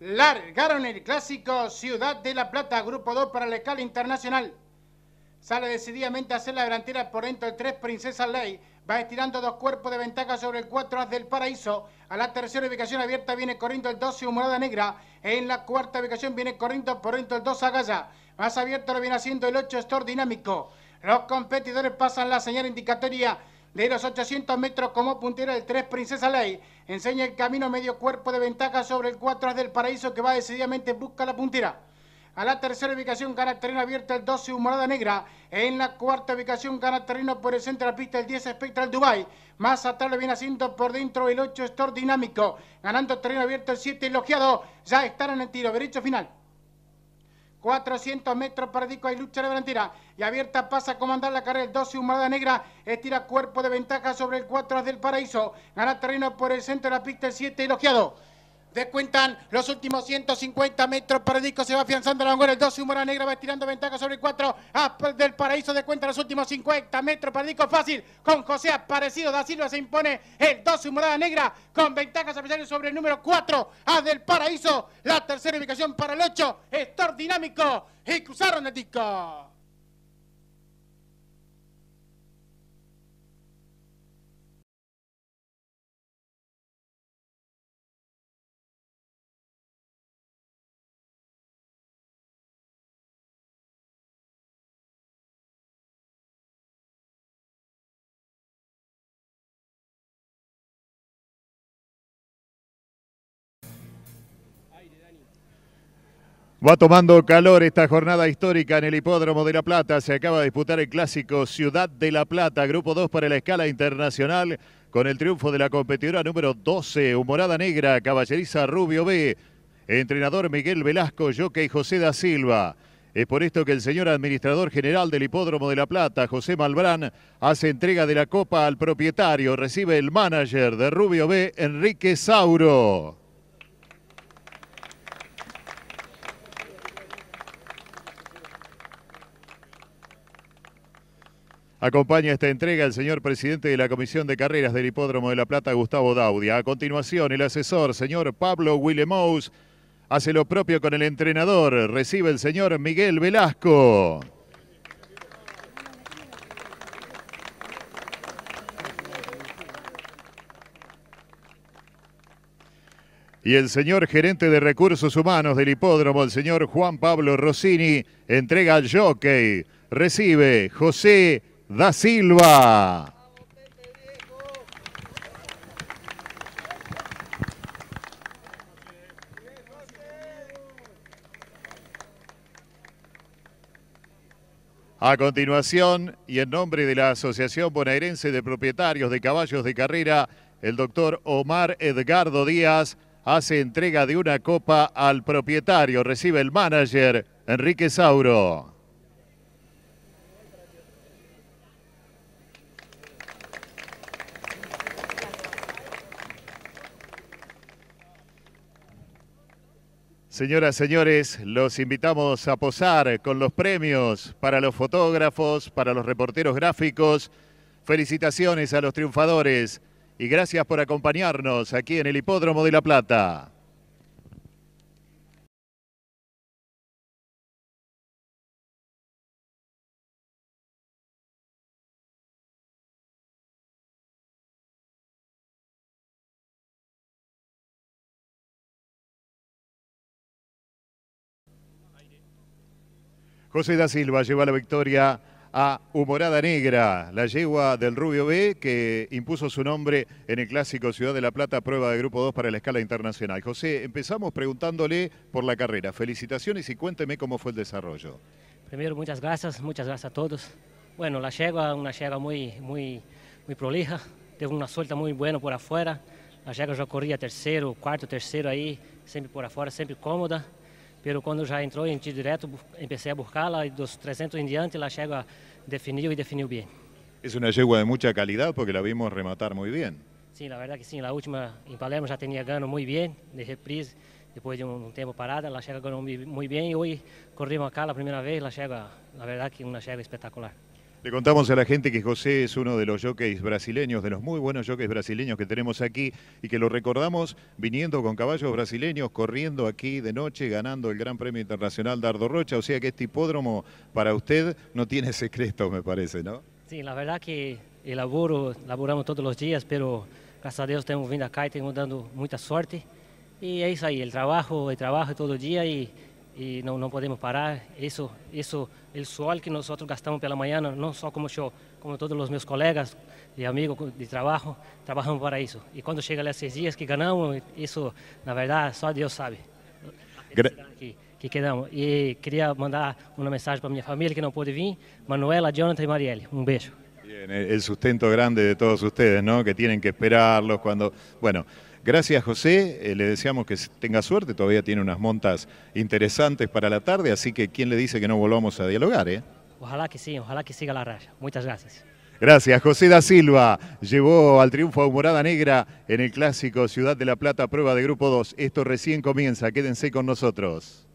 largaron el clásico Ciudad de la Plata, grupo 2 para la escala internacional. Sale decididamente a hacer la delantera por dentro el 3 Princesa Ley. Va estirando dos cuerpos de ventaja sobre el 4 As del Paraíso. A la tercera ubicación abierta viene corriendo el 12 Humorada Negra. En la cuarta ubicación viene corriendo por dentro el 2 Agalla. Más abierto lo viene haciendo el 8 Store Dinámico. Los competidores pasan la señal indicatoria de los 800 metros como puntera, del 3 Princesa Ley. Enseña el camino medio cuerpo de ventaja sobre el 4 del Paraíso que va decididamente busca la puntera. A la tercera ubicación gana terreno abierto el 12 Humorada Negra. En la cuarta ubicación gana terreno por el centro de la pista el 10 Spectral Dubai. Más atrás le viene haciendo por dentro el 8 Store Dinámico. Ganando terreno abierto el 7 Elogiado. Ya están en el tiro derecho final. 400 metros para Dico, hay lucha de delantera. Y abierta pasa a comandar la carrera el 12, Humada Negra. Estira cuerpo de ventaja sobre el 4 del Paraíso. Gana terreno por el centro de la pista el 7, elogiado. Descuentan los últimos 150 metros. disco, se va afianzando la vanguardia. El 2 Humora Negra va tirando ventaja sobre el 4. Ah, pues, del Paraíso descuenta los últimos 50 metros. disco. fácil con José Aparecido. Da Silva se impone el 12 Humorada Negra con ventajas especiales sobre el número 4. A ah, del Paraíso. La tercera ubicación para el 8. Estor Dinámico y cruzaron el disco. Va tomando calor esta jornada histórica en el Hipódromo de La Plata. Se acaba de disputar el clásico Ciudad de La Plata, Grupo 2 para la escala internacional, con el triunfo de la competidora número 12, Humorada Negra, Caballeriza Rubio B, entrenador Miguel Velasco, jockey José da Silva. Es por esto que el señor administrador general del Hipódromo de La Plata, José Malbrán, hace entrega de la copa al propietario. Recibe el manager de Rubio B, Enrique Sauro. Acompaña esta entrega el señor presidente de la Comisión de Carreras del Hipódromo de La Plata, Gustavo Daudia. A continuación, el asesor, señor Pablo Willemous, hace lo propio con el entrenador. Recibe el señor Miguel Velasco. Y el señor gerente de recursos humanos del hipódromo, el señor Juan Pablo Rossini, entrega al jockey. Recibe José da Silva. A continuación, y en nombre de la Asociación Bonaerense de Propietarios de Caballos de Carrera, el doctor Omar Edgardo Díaz hace entrega de una copa al propietario. Recibe el manager Enrique Sauro. Señoras, y señores, los invitamos a posar con los premios para los fotógrafos, para los reporteros gráficos. Felicitaciones a los triunfadores y gracias por acompañarnos aquí en el Hipódromo de La Plata. José da Silva lleva la victoria a Humorada Negra, la yegua del Rubio B, que impuso su nombre en el clásico Ciudad de la Plata, prueba de Grupo 2 para la escala internacional. José, empezamos preguntándole por la carrera. Felicitaciones y cuénteme cómo fue el desarrollo. Primero, muchas gracias, muchas gracias a todos. Bueno, la yegua, una yegua muy, muy, muy prolija, Tengo una suelta muy buena por afuera. la yegua yo corría tercero, cuarto, tercero ahí, siempre por afuera, siempre cómoda pero cuando ya entró en em tiro directo empecé a buscarla y e dos 300 en em diante la Llega definió y e definió bien. Es una yegua de mucha calidad porque la vimos rematar muy bien. Sí, la verdad que sí, la última en em Palermo ya tenía ganado muy bien de reprise, después de un um, um tiempo parada, la Llega ganó um muy bien y e hoy corrimos acá la primera vez, la Llega. la verdad que una yegua espectacular. Le contamos a la gente que José es uno de los jockeys brasileños, de los muy buenos jockeys brasileños que tenemos aquí y que lo recordamos viniendo con caballos brasileños, corriendo aquí de noche, ganando el Gran Premio Internacional Dardo Rocha. O sea que este hipódromo para usted no tiene secreto, me parece, ¿no? Sí, la verdad que laburo, laburamos todos los días, pero gracias a Dios estamos viendo acá y estamos dando mucha suerte. Y es ahí, el trabajo, el trabajo todo el día y e não, não podemos parar. Isso, isso, o suor que nós gastamos pela manhã, não só como eu, como todos os meus colegas e amigos de trabalho, trabalhamos para isso. E quando chega esses dias que ganhamos, isso, na verdade, só Deus sabe. Que, que quedamos. E queria mandar uma mensagem para minha família que não pôde vir, Manuela, Jonathan e Marielle. Um beijo. Bien, el sustento grande de todos ustedes, ¿no? Que tienen que esperarlos cuando, bueno, Gracias José, eh, le deseamos que tenga suerte, todavía tiene unas montas interesantes para la tarde, así que quién le dice que no volvamos a dialogar, ¿eh? Ojalá que sí, ojalá que siga la raya. Muchas gracias. Gracias. José da Silva llevó al triunfo a Humorada Negra en el clásico Ciudad de la Plata, prueba de grupo 2. Esto recién comienza, quédense con nosotros.